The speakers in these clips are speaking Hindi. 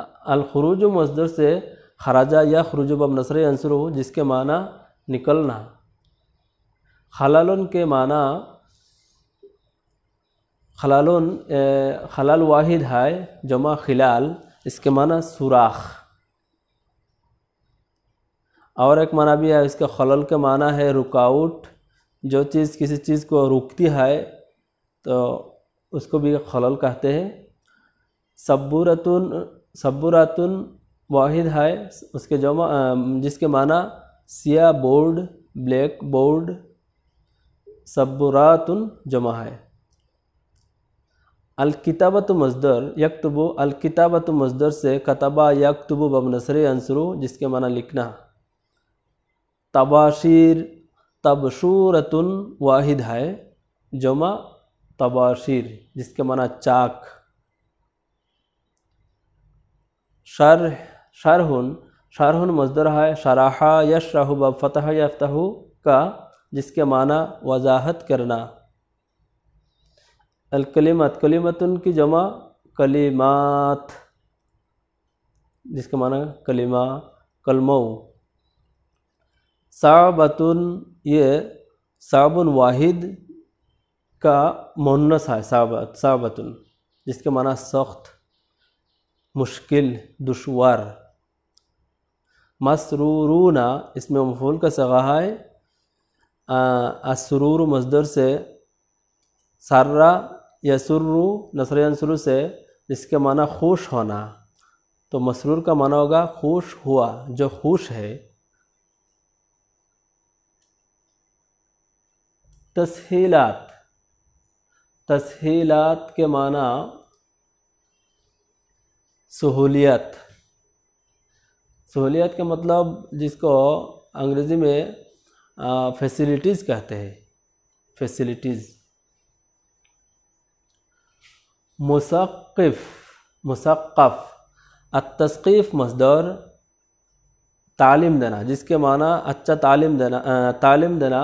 अलखरूज मजदर से खराजा या खरूज बम नसर अंसर हो जिसके माना निकलना खलाल के माना खलाल खलाल वाहिद है जमा खिलाल इसके माना सुराख और एक माना भी है इसके खलल के माना है रुकावट जो चीज़ किसी चीज़ को रुकती है तो उसको भी खलल कहते हैं सब्बूरतुन सब्बुरातुन वाहिद है उसके जमा जिसके माना सिया बोर्ड ब्लैक बोर्ड सब्बुरातुन जमा है अलकिताबत मजदर यकतबो अलकिताबत मजदर से कतबा यकतबो नसर अंसरू जिसके माना लिखना तबाशिर तबशूरतुन वाहिद है जमा तबाशिर जिसके माना चाक शर शरहुन शरहुन मजदर है शराहा यशराहु ब फ़तः यफ्तहु का जिसके माना वजाहत करना अलकलीमत कलीमत की जमा कलीमात जिसके माना कलीमा कलमऊ साबतुन ये साबुन वाहिद का मुन्नस है साबत साबतुन जिसके माना सख्त मुश्किल दुशवार मसरूरूना इसमें मफूल का सगा है असरूर मजदूर से सर्रा सुर्रु नसर से जिसके माना खुश होना तो मसरूर का माना होगा खुश हुआ जो खुश है तसहीलात तसहीलात के माना सहूलियत सहूलियत का मतलब जिसको अंग्रेज़ी में फैसिलिटीज़ कहते हैं फैसिलिटीज़ मुसक्फ मुसक्फ अतस्कीफ़ मज़दूर तालीम देना जिसके माना अच्छा तालीम देना तालीम देना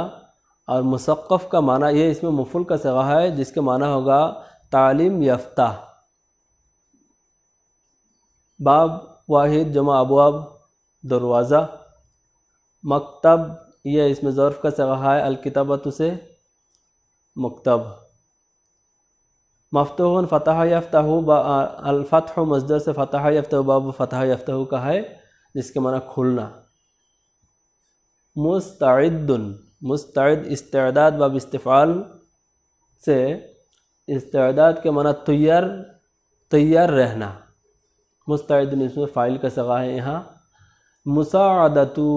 और मुसक्फ़ का माना ये इसमें मुफुल का सगा है जिसके माना होगा तालीम याफ्ता बाब वाहिद जमा अबवाब दरवाज़ा मकतब यह इसमें ज़र्फ़ का सगहा है अलकिताबत उसे मकतब मफतून फ़तः यफ्तह अलफ़तह मजदर से फ़तह फ़तः यफ्तह बाब फ़तः यफ्तह का है जिसके माना खुलना मुस्तदन मुस्त इस्तेदाद बाब इस्तफ़ाल से इस्तेदाद के माना तैयार तैयार रहना मुस्तरदन इसमें फ़ाइल का सगा है यहाँ मुसादतु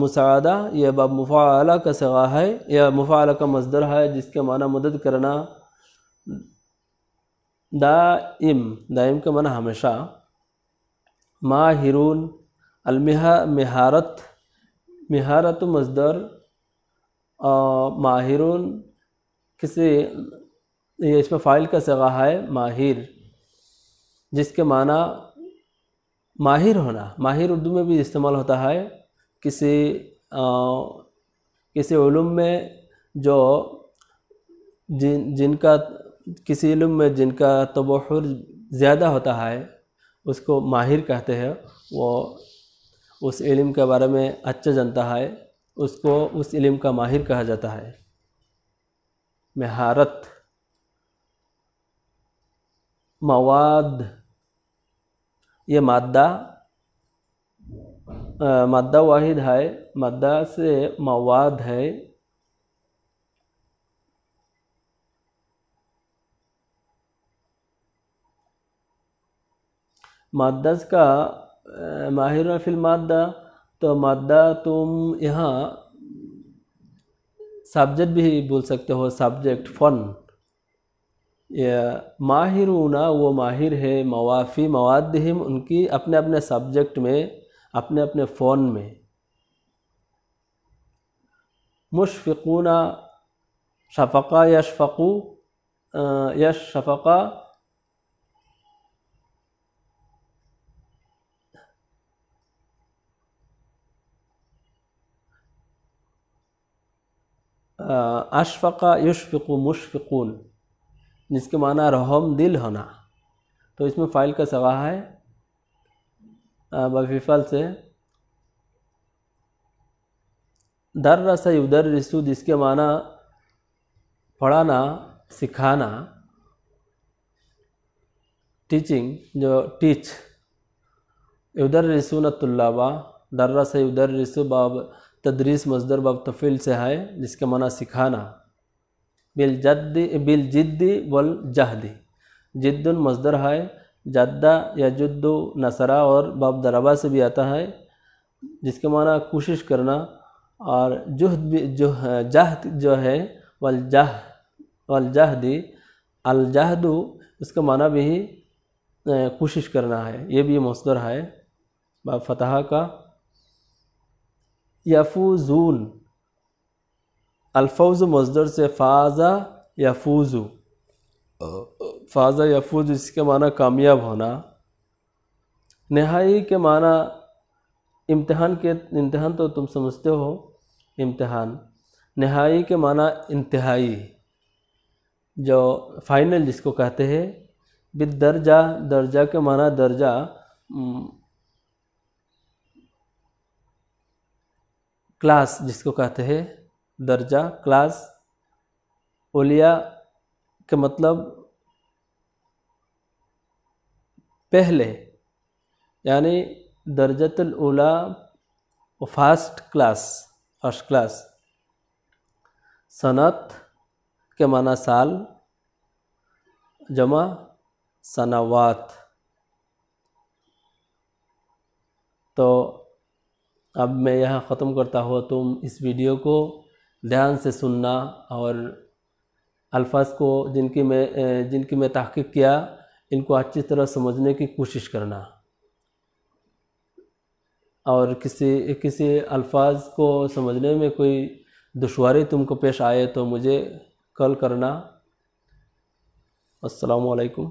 मुसादा यह बाब मुफाला का सगा है या मुफाला का मजदर है जिसके माना मदद करना दाइम दाइम का माना हमेशा माहिरून अलमिहा महारत महारत मजदर माहिरून किसी ये इसमें फ़ाइल का सगा है माहिर जिसके माना माहिर होना माहिर उर्दू में भी इस्तेमाल होता है किसी आ, किसी उलूम में जो जिन जिनका किसी इलम में जिनका तबहर ज़्यादा होता है उसको माहिर कहते हैं वो उस इलम के बारे में अच्छा जानता है उसको उस इलम का माहिर कहा जाता है महारत मवाद ये मादा मादा वाहिद है मादा से मवाद है मादा का माहिर फिल मादा तो मादा तुम यहाँ सब्जेक्ट भी बोल सकते हो सब्जेक्ट फन ऊना वो माहिर है मवाफ़ी मवाद उनकी अपने अपने सब्जेक्ट में अपने अपने फ़ोन में मुशफुना शफ़ा यशफ़ु यश शफ़ा अशफ़ा युशफ़ु मुशफ़ून जिसके माना रहम दिल होना तो इसमें फ़ाइल का सवा है बफीफल से दर रसा उदर रिसू जिसके माना पढ़ाना सिखाना टीचिंग जो टीच उदर रिसू न तुल्लाबा दर्रा से उदर रिसू बाब तदरीस मजदर बाब तफील से है जिसके माना सिखाना बिलजद बिलजिद वल जहदी जिद्दुन मजदर है जद्दा या जुद्दो नसरा और बाब दरबा से भी आता है जिसके माना कोशिश करना और जुहद भी जो जहद जो है वलजह वलजहदी अलजहदु इसका माना भी कोशिश करना है ये भी मजदर है बाब फतह का यफूजून अल्फाज मजदर से फ़ाज़ा या फूजू फ़ाज़ा या फूज इसके माना कामयाब होना नहाई के माना इम्तहान के इम्तहान तो तुम समझते हो इम्तहान नहाई के माना इंतहाई जो फाइनल जिसको कहते हैं बिद दर्जा दर्जा के माना दर्जा क्लास जिसको कहते हैं दर्जा क्लास ओलिया के मतलब पहले यानी दर्जतल ओला फास्ट क्लास फर्स्ट क्लास सनत के माना साल जमा सनावात तो अब मैं यहाँ ख़त्म करता हुआ तुम इस वीडियो को ध्यान से सुनना और अल्फाज को जिनकी मैं जिनकी मैं तहकीक किया इनको अच्छी तरह समझने की कोशिश करना और किसी किसी अल्फाज को समझने में कोई दुशारी तुमको पेश आए तो मुझे कल करना असलकम